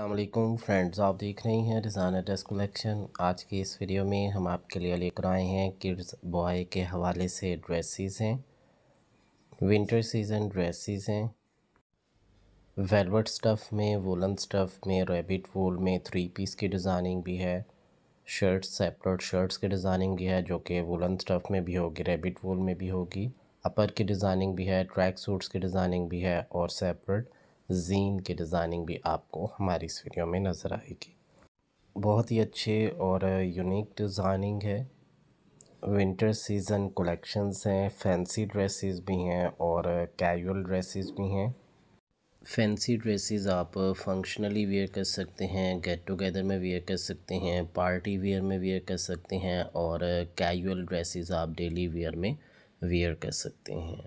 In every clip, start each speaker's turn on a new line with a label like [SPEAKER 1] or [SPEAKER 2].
[SPEAKER 1] अल्लाम फ्रेंड्स आप देख रहे हैं डिजाइनर ड्रेस कलेक्शन आज के इस वीडियो में हम आपके लिए लेकर आए हैं किड्स बॉय के हवाले से ड्रेसेस हैं विंटर सीज़न ड्रेसेस हैं वेलवेट स्टफ़ में वोलन स्टफ़ में रेबिट वोल में थ्री पीस की डिज़ाइनिंग भी है शर्ट सेपरेट शर्ट्स की डिज़ाइनिंग भी है जो कि वोलन स्टफ़ में भी होगी रेबिट वोल में भी होगी अपर की डिज़ाइनिंग भी है ट्रैक सूट्स की डिज़ाइनिंग भी है और सेपरेट जीन की डिज़ाइनिंग भी आपको हमारी इस वीडियो में नज़र आएगी बहुत ही अच्छे और यूनिक डिज़ाइनिंग है विंटर सीज़न कलेक्शंस हैं फैंसी ड्रेसेस भी हैं और कैजुअल ड्रेसेस भी हैं फैंसी ड्रेसेस आप फंक्शनली वेयर कर सकते हैं गेट टुगेदर में वेयर कर सकते हैं पार्टी वेयर में वेयर कर सकते हैं और कैजुअल ड्रेसेस आप डेली वेयर में वेयर कर सकते हैं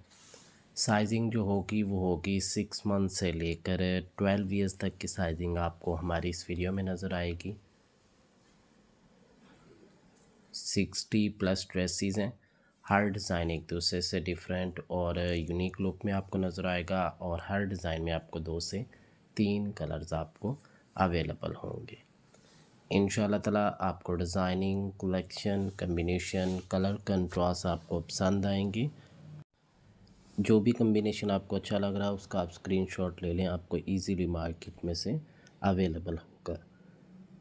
[SPEAKER 1] साइज़िंग जो होगी वो होगी सिक्स मंथ से लेकर ट्वेल्व ईयर्स तक की साइज़िंग आपको हमारी इस वीडियो में नज़र आएगी सिक्सटी प्लस ड्रेसिस हैं हर डिज़ाइन एक दूसरे से डिफरेंट और यूनिक लुक में आपको नज़र आएगा और हर डिज़ाइन में आपको दो से तीन कलर्स आपको अवेलेबल होंगे इन ताला आपको designing collection combination colour contrast आपको पसंद आएंगे जो भी कम्बिनेशन आपको अच्छा लग रहा है उसका आप शॉट ले लें आपको ईजीली मार्केट में से अवेलेबल होगा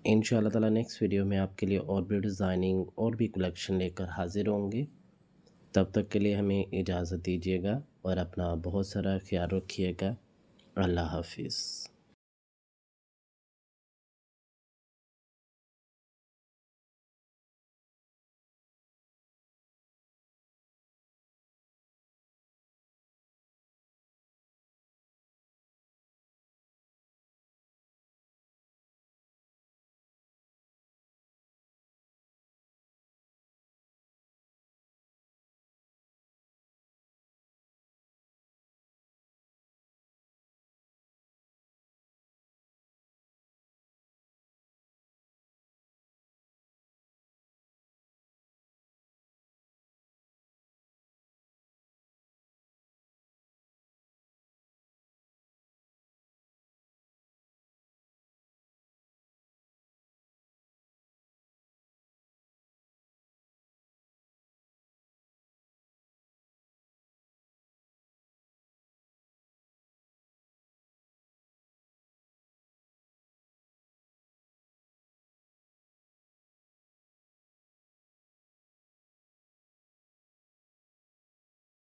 [SPEAKER 1] इन ताला नेक्स्ट वीडियो में आपके लिए और भी डिज़ाइनिंग और भी कलेक्शन लेकर हाजिर होंगे तब तक के लिए हमें इजाज़त दीजिएगा और अपना बहुत सारा ख्याल रखिएगा अल्लाह हाफिज़